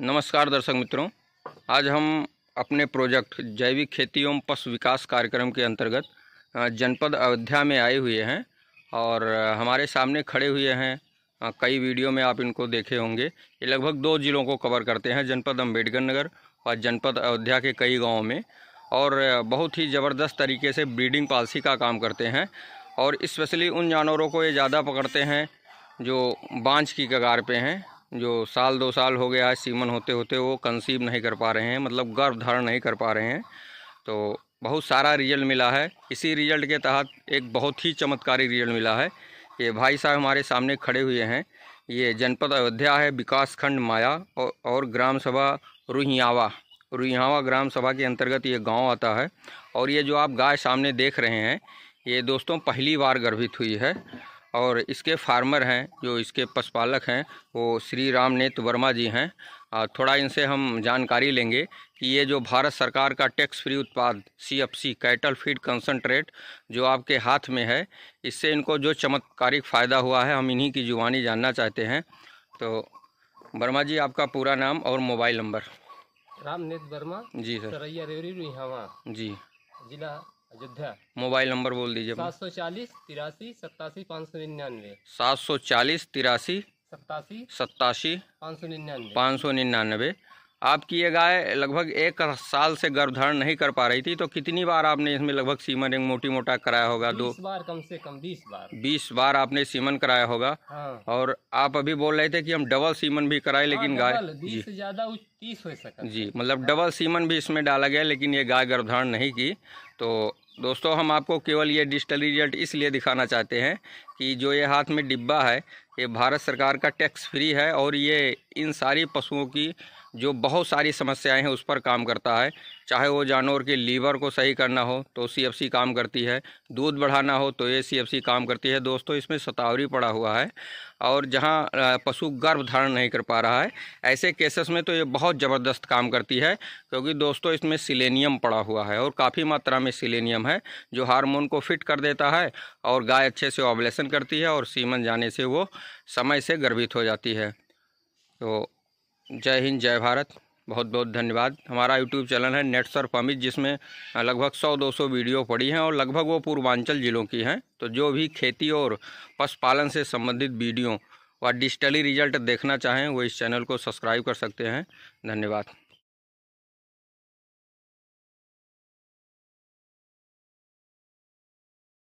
नमस्कार दर्शक मित्रों आज हम अपने प्रोजेक्ट जैविक खेती एवं पशु विकास कार्यक्रम के अंतर्गत जनपद अयोध्या में आए हुए हैं और हमारे सामने खड़े हुए हैं कई वीडियो में आप इनको देखे होंगे ये लगभग दो ज़िलों को कवर करते हैं जनपद अम्बेडकर नगर और जनपद अयोध्या के कई गाँव में और बहुत ही ज़बरदस्त तरीके से ब्रीडिंग पॉलिसी का काम करते हैं और स्पेशली उन जानवरों को ये ज़्यादा पकड़ते हैं जो बांझ की कगार पे हैं जो साल दो साल हो गया है सीमन होते होते वो कंसीव नहीं कर पा रहे हैं मतलब गर्भ धारण नहीं कर पा रहे हैं तो बहुत सारा रिजल्ट मिला है इसी रिजल्ट के तहत एक बहुत ही चमत्कारी रिजल्ट मिला है ये भाई साहब हमारे सामने खड़े हुए हैं ये जनपद अयोध्या है विकास खंड माया और, और ग्राम सभा रुहियावा रुहियावा ग्राम सभा के अंतर्गत ये गांव आता है और ये जो आप गाय सामने देख रहे हैं ये दोस्तों पहली बार गर्भित हुई है और इसके फार्मर हैं जो इसके पशुपालक हैं वो श्री राम नेत वर्मा जी हैं थोड़ा इनसे हम जानकारी लेंगे कि ये जो भारत सरकार का टैक्स फ्री उत्पाद C F C cattle feed concentrate जो आपके हाथ में है इससे इनको जो चमत्कारिक फ़ायदा हुआ है हम इन्हीं की जुबानी जानना चाहते हैं तो वर्मा जी आपका पूरा नाम और मोबाइल नंबर राम नेत वर्मा जी सर जी जिला अयोध्या मोबाइल नंबर बोल दीजिए सात सौ चालीस तिरासी सत्तासी पाँच सौ निन्यानवे सात सौ चालीस तिरासी सत्तासी सत्तासी पाँच सौ निन्यानवे पाँच सौ निन्यानवे आपकी ये गाय लगभग एक साल से गर्भधारण नहीं कर पा रही थी तो कितनी बार आपने इसमें लगभग सीमन एक मोटी मोटा कराया होगा दो बार कम से कम बीस बार बीस बार आपने सीमन कराया होगा हाँ। और आप अभी बोल रहे थे कि हम डबल सीमन भी कराए लेकिन हाँ, गाय जी ज्यादा तीस हो सका जी मतलब डबल सीमन भी इसमें डाला गया लेकिन ये गाय गर्भधारण नहीं की तो दोस्तों हम आपको केवल ये डिजिटल रिजल्ट इसलिए दिखाना चाहते हैं कि जो ये हाथ में डिब्बा है ये भारत सरकार का टैक्स फ्री है और ये इन सारी पशुओं की जो बहुत सारी समस्याएं हैं उस पर काम करता है चाहे वो जानवर के लीवर को सही करना हो तो सी काम करती है दूध बढ़ाना हो तो ये सी काम करती है दोस्तों इसमें सतावरी पड़ा हुआ है और जहाँ पशु गर्भ धारण नहीं कर पा रहा है ऐसे केसेस में तो ये बहुत ज़बरदस्त काम करती है क्योंकि दोस्तों इसमें सिलेनियम पड़ा हुआ है और काफ़ी मात्रा में सिलेनियम है जो हारमोन को फिट कर देता है और गाय अच्छे से ऑबलेसन करती है और सीमन जाने से वो समय से गर्भित हो जाती है तो जय हिंद जय भारत बहुत बहुत धन्यवाद हमारा यूट्यूब चैनल है नेट सर्फ पमित जिसमें लगभग 100-200 वीडियो पड़ी हैं और लगभग वो पूर्वांचल ज़िलों की हैं तो जो भी खेती और पशुपालन से संबंधित वीडियो व डिजिटली रिजल्ट देखना चाहें वो इस चैनल को सब्सक्राइब कर सकते हैं धन्यवाद